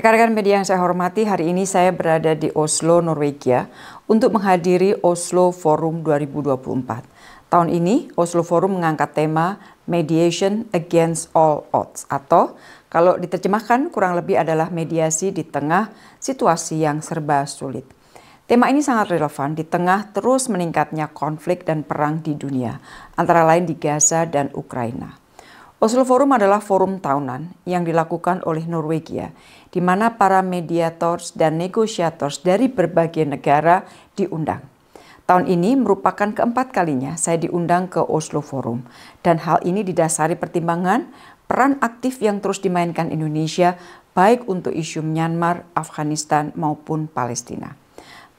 Rekan-rekan media yang saya hormati, hari ini saya berada di Oslo, Norwegia untuk menghadiri Oslo Forum 2024. Tahun ini Oslo Forum mengangkat tema Mediation Against All Odds atau kalau diterjemahkan kurang lebih adalah mediasi di tengah situasi yang serba sulit. Tema ini sangat relevan di tengah terus meningkatnya konflik dan perang di dunia, antara lain di Gaza dan Ukraina. Oslo Forum adalah forum tahunan yang dilakukan oleh Norwegia, di mana para mediators dan negosiators dari berbagai negara diundang. Tahun ini merupakan keempat kalinya saya diundang ke Oslo Forum, dan hal ini didasari pertimbangan peran aktif yang terus dimainkan Indonesia baik untuk isu Myanmar, Afghanistan maupun Palestina.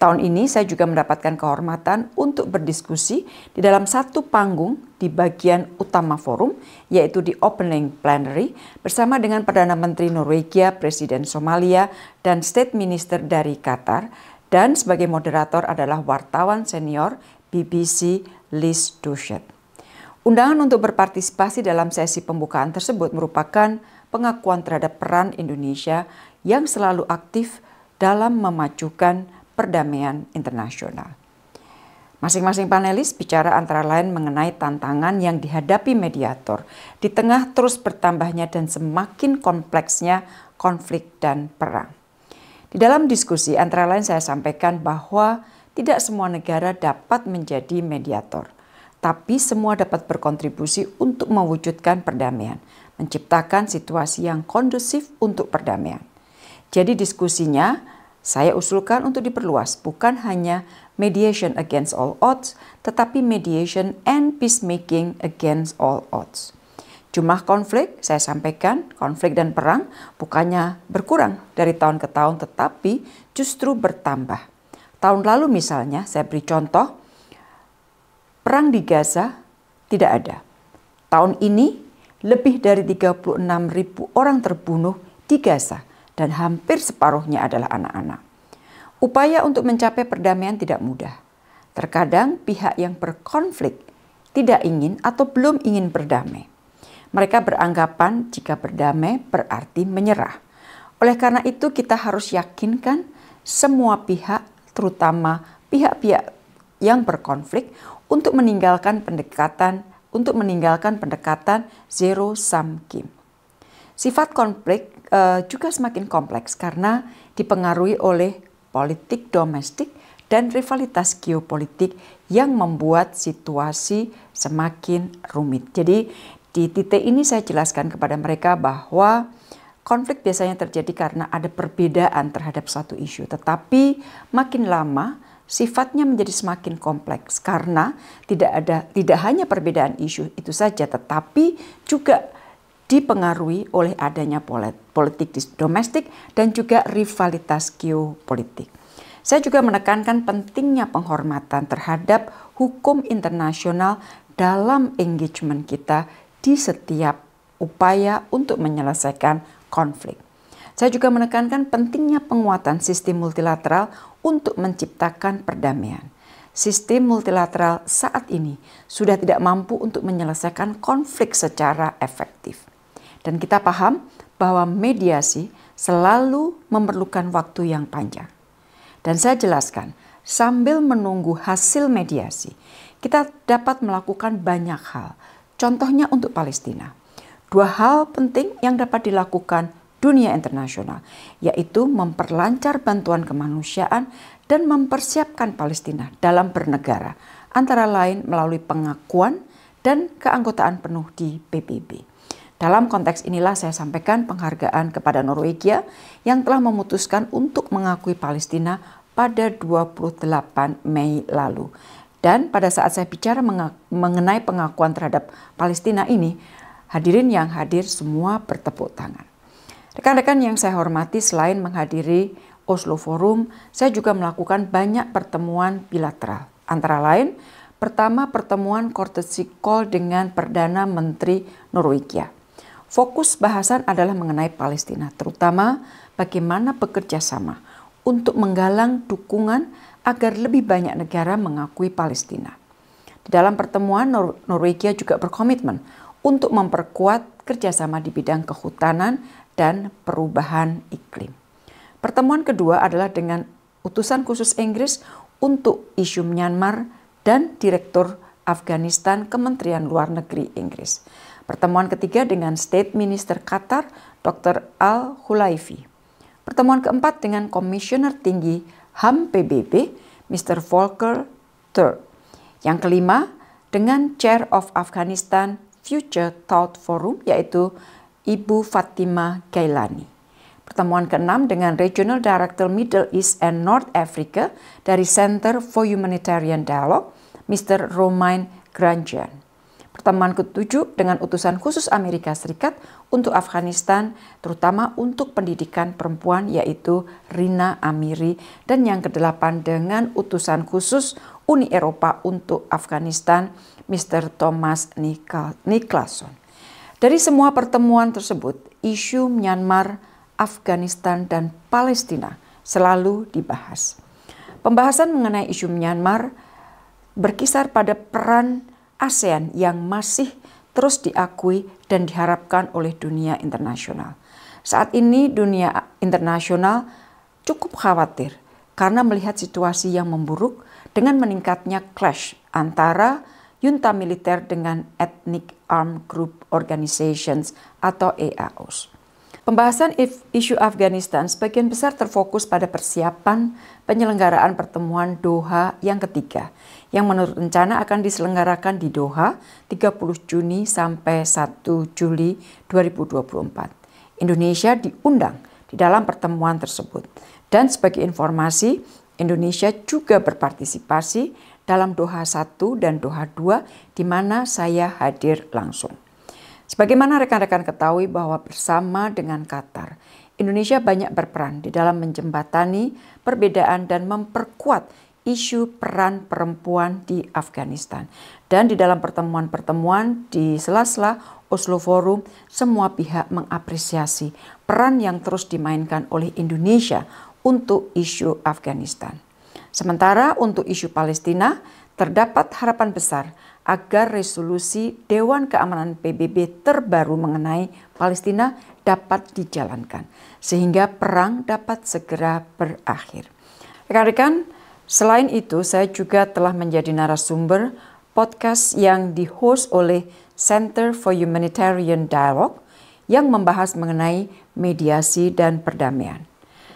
Tahun ini saya juga mendapatkan kehormatan untuk berdiskusi di dalam satu panggung di bagian utama forum, yaitu di opening plenary, bersama dengan Perdana Menteri Norwegia, Presiden Somalia, dan State Minister dari Qatar, dan sebagai moderator adalah wartawan senior BBC Liz Dushet. Undangan untuk berpartisipasi dalam sesi pembukaan tersebut merupakan pengakuan terhadap peran Indonesia yang selalu aktif dalam memajukan perdamaian internasional. Masing-masing panelis bicara antara lain mengenai tantangan yang dihadapi mediator di tengah terus bertambahnya dan semakin kompleksnya konflik dan perang. Di dalam diskusi antara lain saya sampaikan bahwa tidak semua negara dapat menjadi mediator, tapi semua dapat berkontribusi untuk mewujudkan perdamaian, menciptakan situasi yang kondusif untuk perdamaian. Jadi diskusinya saya usulkan untuk diperluas bukan hanya mediation against all odds, tetapi mediation and peacemaking against all odds. Jumlah konflik, saya sampaikan, konflik dan perang bukannya berkurang dari tahun ke tahun, tetapi justru bertambah. Tahun lalu misalnya, saya beri contoh, perang di Gaza tidak ada. Tahun ini, lebih dari 36 ribu orang terbunuh di Gaza dan hampir separuhnya adalah anak-anak. Upaya untuk mencapai perdamaian tidak mudah. Terkadang pihak yang berkonflik tidak ingin atau belum ingin berdamai. Mereka beranggapan jika berdamai berarti menyerah. Oleh karena itu kita harus yakinkan semua pihak terutama pihak-pihak yang berkonflik untuk meninggalkan pendekatan untuk meninggalkan pendekatan zero sum game. Sifat konflik Eh, juga semakin kompleks karena dipengaruhi oleh politik domestik dan rivalitas geopolitik yang membuat situasi semakin rumit. Jadi di titik ini saya jelaskan kepada mereka bahwa konflik biasanya terjadi karena ada perbedaan terhadap satu isu, tetapi makin lama sifatnya menjadi semakin kompleks karena tidak ada tidak hanya perbedaan isu itu saja tetapi juga dipengaruhi oleh adanya politik domestik dan juga rivalitas geopolitik. Saya juga menekankan pentingnya penghormatan terhadap hukum internasional dalam engagement kita di setiap upaya untuk menyelesaikan konflik. Saya juga menekankan pentingnya penguatan sistem multilateral untuk menciptakan perdamaian. Sistem multilateral saat ini sudah tidak mampu untuk menyelesaikan konflik secara efektif. Dan kita paham bahwa mediasi selalu memerlukan waktu yang panjang. Dan saya jelaskan, sambil menunggu hasil mediasi, kita dapat melakukan banyak hal. Contohnya untuk Palestina. Dua hal penting yang dapat dilakukan dunia internasional, yaitu memperlancar bantuan kemanusiaan dan mempersiapkan Palestina dalam bernegara, antara lain melalui pengakuan dan keanggotaan penuh di PBB. Dalam konteks inilah saya sampaikan penghargaan kepada Norwegia yang telah memutuskan untuk mengakui Palestina pada 28 Mei lalu. Dan pada saat saya bicara mengenai pengakuan terhadap Palestina ini, hadirin yang hadir semua bertepuk tangan. Rekan-rekan yang saya hormati selain menghadiri Oslo Forum, saya juga melakukan banyak pertemuan bilateral. Antara lain, pertama pertemuan courtesy call dengan Perdana Menteri Norwegia. Fokus bahasan adalah mengenai Palestina, terutama bagaimana bekerja sama untuk menggalang dukungan agar lebih banyak negara mengakui Palestina. Di dalam pertemuan, Nor Norwegia juga berkomitmen untuk memperkuat kerjasama di bidang kehutanan dan perubahan iklim. Pertemuan kedua adalah dengan utusan khusus Inggris untuk isu Myanmar dan Direktur Afghanistan Kementerian Luar Negeri Inggris. Pertemuan ketiga dengan State Minister Qatar Dr. Al-Hulaifi. Pertemuan keempat dengan Komisioner Tinggi HAM PBB Mr. Volker Turk. Yang kelima dengan Chair of Afghanistan Future Thought Forum yaitu Ibu Fatima Gailani. Pertemuan keenam dengan Regional Director Middle East and North Africa dari Center for Humanitarian Dialogue, Mr. Romain Grandjean pertemuan ketujuh dengan utusan khusus Amerika Serikat untuk Afghanistan, terutama untuk pendidikan perempuan yaitu Rina Amiri, dan yang kedelapan dengan utusan khusus Uni Eropa untuk Afghanistan, Mr. Thomas Nicholson. Dari semua pertemuan tersebut, isu Myanmar, Afghanistan, dan Palestina selalu dibahas. Pembahasan mengenai isu Myanmar berkisar pada peran ASEAN yang masih terus diakui dan diharapkan oleh dunia internasional. Saat ini dunia internasional cukup khawatir karena melihat situasi yang memburuk dengan meningkatnya clash antara junta militer dengan ethnic armed group organizations atau EAOs. Pembahasan isu Afghanistan sebagian besar terfokus pada persiapan penyelenggaraan pertemuan Doha yang ketiga, yang menurut rencana akan diselenggarakan di Doha 30 Juni sampai 1 Juli 2024. Indonesia diundang di dalam pertemuan tersebut. Dan sebagai informasi, Indonesia juga berpartisipasi dalam Doha 1 dan Doha 2 di mana saya hadir langsung. Sebagaimana rekan-rekan ketahui bahwa bersama dengan Qatar, Indonesia banyak berperan di dalam menjembatani perbedaan dan memperkuat isu peran perempuan di Afghanistan. Dan di dalam pertemuan-pertemuan di sela-sela Oslo Forum, semua pihak mengapresiasi peran yang terus dimainkan oleh Indonesia untuk isu Afghanistan. Sementara untuk isu Palestina, terdapat harapan besar agar resolusi Dewan Keamanan PBB terbaru mengenai Palestina dapat dijalankan, sehingga perang dapat segera berakhir. Rekan-rekan, selain itu saya juga telah menjadi narasumber podcast yang dihost oleh Center for Humanitarian Dialogue yang membahas mengenai mediasi dan perdamaian.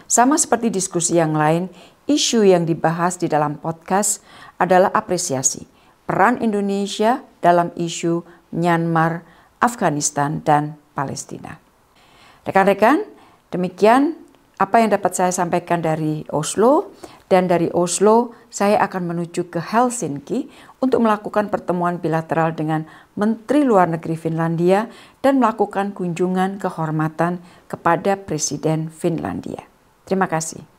Sama seperti diskusi yang lain, isu yang dibahas di dalam podcast adalah apresiasi – peran Indonesia dalam isu Myanmar, Afghanistan, dan Palestina. Rekan-rekan, demikian apa yang dapat saya sampaikan dari Oslo dan dari Oslo saya akan menuju ke Helsinki untuk melakukan pertemuan bilateral dengan Menteri Luar Negeri Finlandia dan melakukan kunjungan kehormatan kepada Presiden Finlandia. Terima kasih.